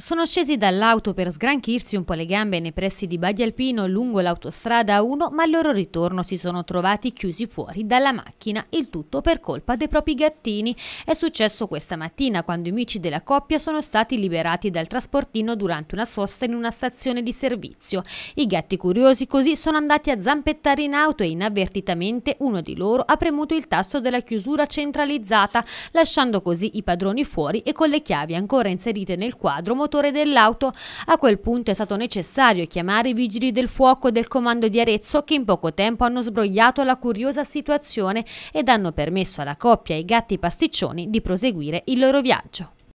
Sono scesi dall'auto per sgranchirsi un po' le gambe nei pressi di Baglialpino lungo l'autostrada 1 ma al loro ritorno si sono trovati chiusi fuori dalla macchina, il tutto per colpa dei propri gattini. È successo questa mattina quando i amici della coppia sono stati liberati dal trasportino durante una sosta in una stazione di servizio. I gatti curiosi così sono andati a zampettare in auto e inavvertitamente uno di loro ha premuto il tasto della chiusura centralizzata, lasciando così i padroni fuori e con le chiavi ancora inserite nel quadro motore dell'auto, a quel punto è stato necessario chiamare i vigili del fuoco del comando di Arezzo che in poco tempo hanno sbrogliato la curiosa situazione ed hanno permesso alla coppia e ai gatti pasticcioni di proseguire il loro viaggio.